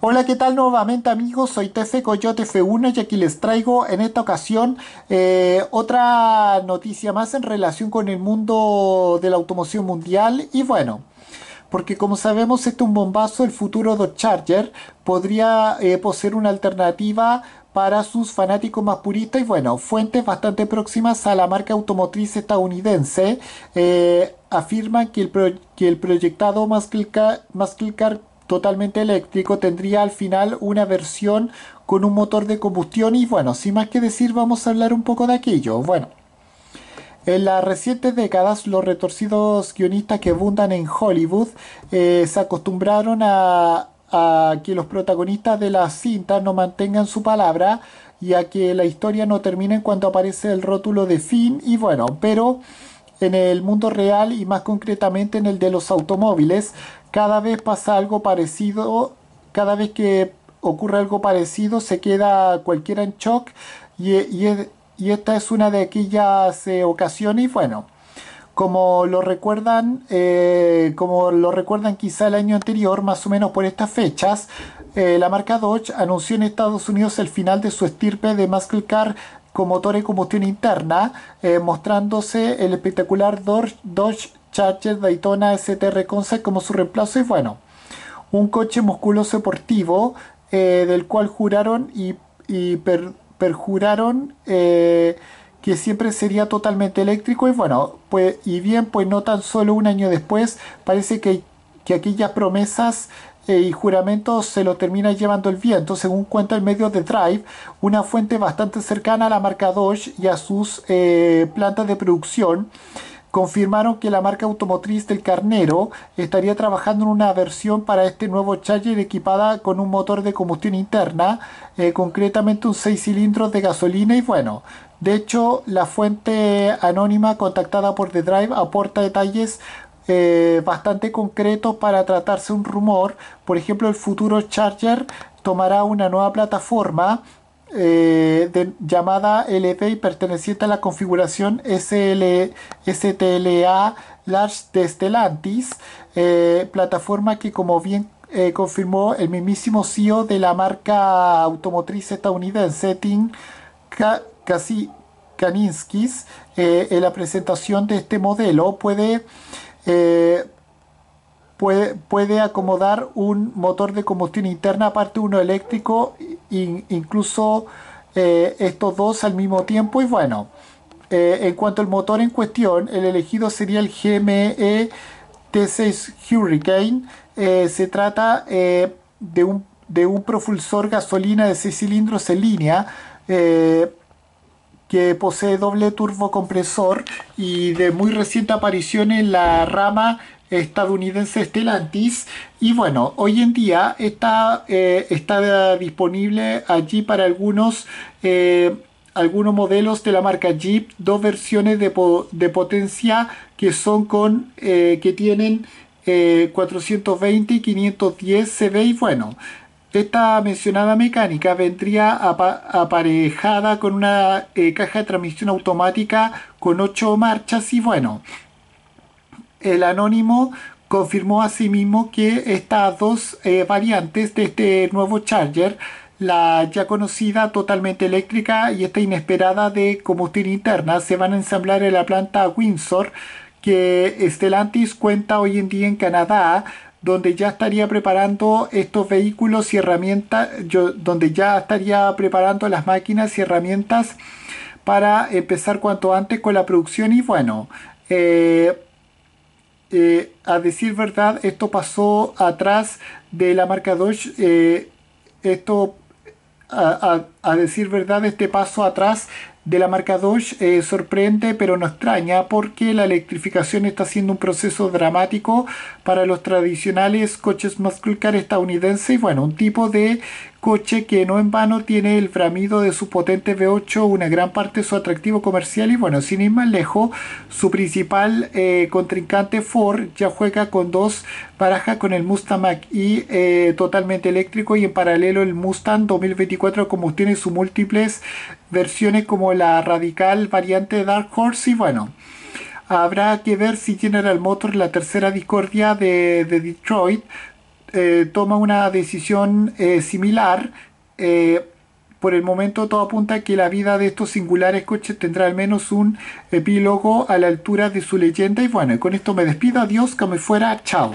Hola, ¿qué tal nuevamente amigos? Soy TF Coyote F1 y aquí les traigo en esta ocasión eh, otra noticia más en relación con el mundo de la automoción mundial y bueno. Porque como sabemos este es un bombazo, el futuro Dodge Charger podría eh, poseer una alternativa para sus fanáticos más puristas y bueno, fuentes bastante próximas a la marca automotriz estadounidense eh, afirman que el, que el proyectado Muscle Car, Car totalmente eléctrico tendría al final una versión con un motor de combustión y bueno, sin más que decir vamos a hablar un poco de aquello. Bueno, en las recientes décadas, los retorcidos guionistas que abundan en Hollywood eh, se acostumbraron a, a, que los protagonistas de la cinta no mantengan su palabra y a que la historia no termine cuando aparece el rótulo de fin. Y bueno, pero en el mundo real y más concretamente en el de los automóviles, cada vez pasa algo parecido, cada vez que ocurre algo parecido se queda cualquiera en shock y, y, esta es una de aquellas eh, ocasiones y bueno, como lo recuerdan, eh, como lo recuerdan quizá el año anterior, más o menos por estas fechas, eh, la marca Dodge anunció en Estados Unidos el final de su estirpe de muscle car con motor y combustión interna, mostrándose el espectacular Dodge ...Charger, Daytona STR Concept como su reemplazo y bueno, un coche musculoso deportivo eh, del cual juraron y, perjuraron eh, que siempre sería totalmente eléctrico y bueno, pues y bien, pues no tan solo un año después, parece que, que aquellas promesas eh, y juramentos se lo termina llevando el viento, según cuenta el medio de Drive, una fuente bastante cercana a la marca Dodge y a sus plantas de producción confirmaron que la marca automotriz del Carnero estaría trabajando en una versión para este nuevo Charger equipada con un motor de combustión interna, eh, concretamente un 6 cilindros de gasolina y bueno, de hecho la fuente anónima contactada por The Drive aporta detalles eh, bastante concretos para tratarse un rumor, por ejemplo el futuro Charger tomará una nueva plataforma eh, llamada LP y perteneciente a la configuración SL, STLA Large de Stellantis, eh, plataforma que como bien eh, confirmó el mismísimo CEO de la marca automotriz estadounidense, Tim Kaninskis, en la presentación de este modelo puede... Puede, puede, acomodar un motor de combustión interna aparte uno eléctrico incluso eh, estos dos al mismo tiempo. Y bueno, eh, en cuanto al motor en cuestión, el elegido sería el GME T6 Hurricane. Eh, se trata de, un, de un propulsor gasolina de 6 cilindros en línea que posee doble turbocompresor y de muy reciente aparición en la rama estadounidense Stellantis y bueno, hoy en día está, eh, está disponible allí para algunos, eh, algunos modelos de la marca Jeep, dos versiones de, potencia que son con, eh, que tienen 420 y 510 CV y bueno, esta mencionada mecánica vendría aparejada con una caja de transmisión automática con 8 marchas y bueno, el anónimo confirmó asimismo que estas dos eh, variantes de este nuevo Charger, la ya conocida totalmente eléctrica y esta inesperada de combustible interna, se van a ensamblar en la planta Windsor que Stellantis cuenta hoy en día en Canadá donde ya estaría preparando estos vehículos y herramientas, donde ya estaría preparando las máquinas y herramientas para empezar cuanto antes con la producción y bueno, eh, eh, a decir verdad, esto pasó atrás de la marca Dodge. Eh, esto, a, decir verdad, este paso atrás de la marca Dodge eh, sorprende, pero no extraña, porque la electrificación está siendo un proceso dramático para los tradicionales coches muscle car estadounidenses. Bueno, un tipo de coche que no en vano tiene el framido de su potente V8, una gran parte de su atractivo comercial y bueno, sin ir más lejos, su principal eh, contrincante Ford ya juega con dos barajas con el Mustang Mach y eh, totalmente eléctrico y en paralelo el Mustang 2024 como tiene sus múltiples versiones como la radical variante Dark Horse y bueno habrá que ver si General motor la tercera discordia de, Detroit, eh, toma una decisión eh, similar, eh, por el momento todo apunta a que la vida de estos singulares coches tendrá al menos un epílogo a la altura de su leyenda. Y bueno, con esto me despido, adiós, que me fuera, chao.